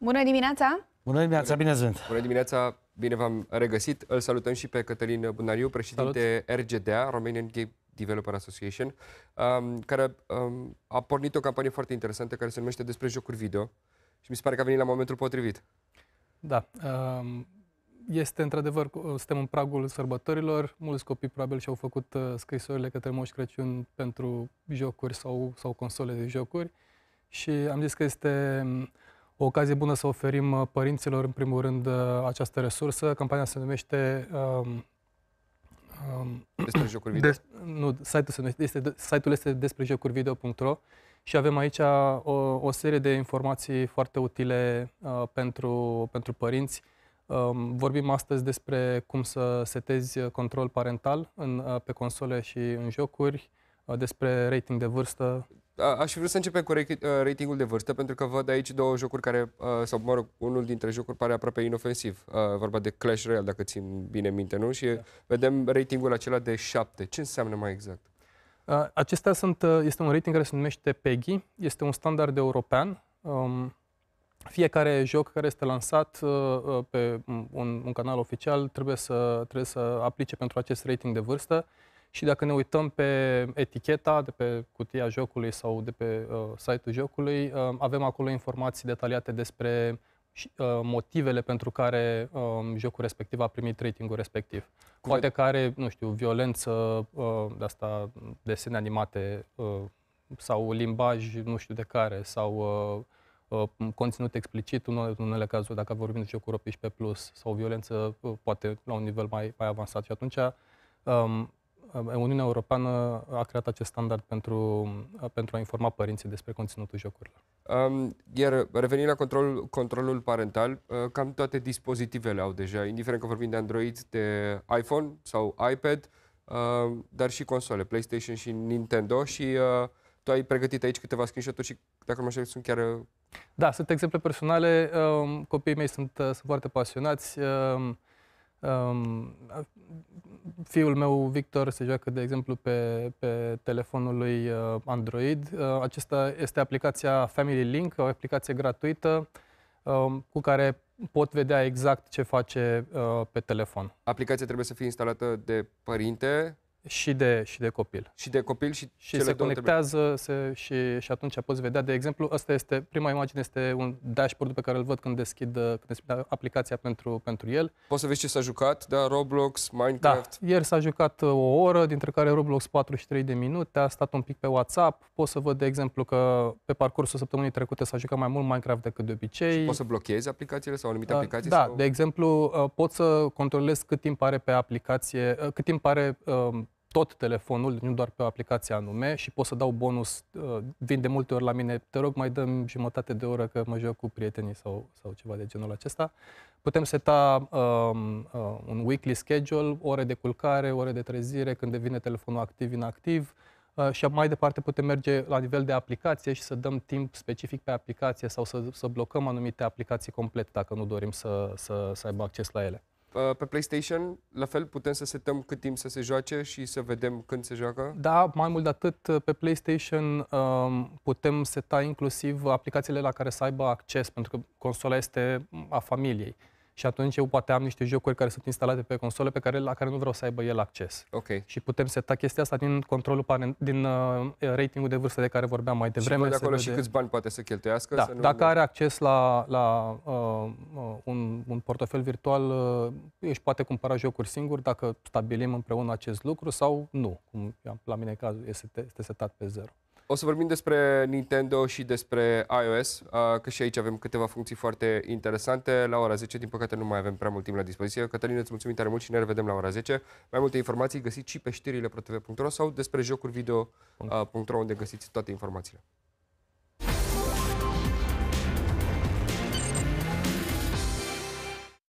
Bună dimineața! Bună dimineața, bine ați venit! Bună dimineața, bine v-am regăsit. Îl salutăm și pe Cătălin Bunariu, președinte Salut. RGDA, Romanian Game Developer Association, um, care um, a pornit o campanie foarte interesantă care se numește Despre jocuri video și mi se pare că a venit la momentul potrivit. Da, um, este într-adevăr, suntem în pragul sărbătorilor, mulți copii probabil și-au făcut uh, scrisorile către Moș Crăciun pentru jocuri sau, sau console de jocuri și am zis că este um, o ocazie bună să oferim uh, părinților, în primul rând, uh, această resursă. Campania se numește... Um, um, despre jocuri video? Des, nu, site-ul, se numește, este, site-ul este despre video.ro și avem aici o, uh, o serie de informații foarte utile uh, pentru, pentru părinți. Um, vorbim astăzi despre cum să setezi control parental în, uh, pe console și în jocuri, Uh, despre rating de vârstă. A, da, aș vrea să începem cu uh, ratingul de vârstă, pentru că văd aici două jocuri care, uh, sau mă rog, unul dintre jocuri pare aproape inofensiv. Vorba de Clash Royale, dacă țin bine minte, nu? Și da. vedem ratingul acela de 7. Ce înseamnă mai exact? Acesta sunt, este un rating care se numește PEGI, este un standard european. Um, fiecare joc care este lansat pe un, un canal oficial trebuie să, trebuie să aplice pentru acest rating de vârstă. Și dacă ne uităm pe eticheta de pe cutia jocului sau de pe uh, site-ul jocului, uh, avem acolo informații detaliate despre uh, motivele pentru care uh, jocul respectiv a primit ratingul respectiv. Poate că are, nu știu, violență, uh, de asta desene animate uh, sau limbaj, nu știu de care, sau uh, uh conținut explicit, în unele cazuri, dacă vorbim de jocuri 18 plus sau violență, uh, poate la un nivel mai, mai avansat. Și atunci um, Uniunea Europeană a creat acest standard pentru, pentru a informa părinții despre conținutul jocurilor. Um, iar revenind la control, controlul parental, uh, cam toate dispozitivele au deja, indiferent că vorbim de Android, de iPhone sau iPad, uh, dar și console, PlayStation și Nintendo și uh, tu ai pregătit aici câteva screenshot-uri și, dacă mă știu, sunt chiar... Uh, da, sunt exemple personale. Um, copiii mei sunt, uh, sunt foarte pasionați. Um, Um, fiul meu, Victor, se joacă, de exemplu, pe, pe telefonul lui uh, Android. Uh, acesta este aplicația Family Link, o aplicație gratuită um, cu care pot vedea exact ce face uh, pe telefon. Aplicația trebuie să fie instalată de părinte și de, și de copil. Și de copil și Și se conectează se, și, și atunci poți vedea, de exemplu, asta este, prima imagine este un dashboard pe care îl văd când deschid, uh, când deschid aplicația pentru, pentru el. Poți să vezi ce s-a jucat, da, Roblox, da, Minecraft? Da, ieri s-a jucat uh, o oră, dintre care Roblox 43 de minute, a stat un pic pe WhatsApp, Poți să văd, de exemplu, că pe parcursul săptămânii trecute s-a jucat mai mult Minecraft decât de obicei. Și poți să blochezi aplicațiile sau anumite uh, aplicații? Da, sau... de exemplu, pot să controlez cât timp are pe aplicație, cât timp are um, tot telefonul, nu doar pe o aplicație anume și pot să dau bonus, uh, vin de multe ori la mine, te rog mai dăm jumătate de oră că mă joc cu prietenii sau, sau ceva de genul acesta. Putem seta um, uh, un weekly schedule, ore de culcare, ore de trezire, când devine telefonul activ, inactiv uh, și mai departe putem merge la nivel de aplicație și să dăm timp specific pe aplicație sau să, să blocăm anumite aplicații complet dacă nu dorim să, să, să aibă acces la ele. Pe PlayStation, la fel, putem să setăm cât timp să se joace și să vedem când se joacă? Da, mai mult de atât, pe PlayStation um, putem seta inclusiv aplicațiile la care să aibă acces, pentru că consola este a familiei și atunci eu poate am niște jocuri care sunt instalate pe console pe care, la care nu vreau să aibă el acces. Okay. Și putem seta chestia asta din controlul parent, din uh, ratingul de vârstă de care vorbeam mai devreme. Și de acolo și de... câți bani poate să cheltuiască? Da. Să nu... Dacă are acces la, la uh, uh, un, un portofel virtual, uh, își poate cumpăra jocuri singur dacă stabilim împreună acest lucru sau nu, cum la mine cazul este, este setat pe zero. O să vorbim despre Nintendo și despre iOS, uh, că și aici avem câteva funcții foarte interesante. La ora 10, din păcate, nu mai avem prea mult timp la dispoziție. Cătălin, îți mulțumim tare mult și ne revedem la ora 10. Mai multe informații găsiți și pe știrile protv.ro sau despre jocuri video.ro uh, unde găsiți toate informațiile.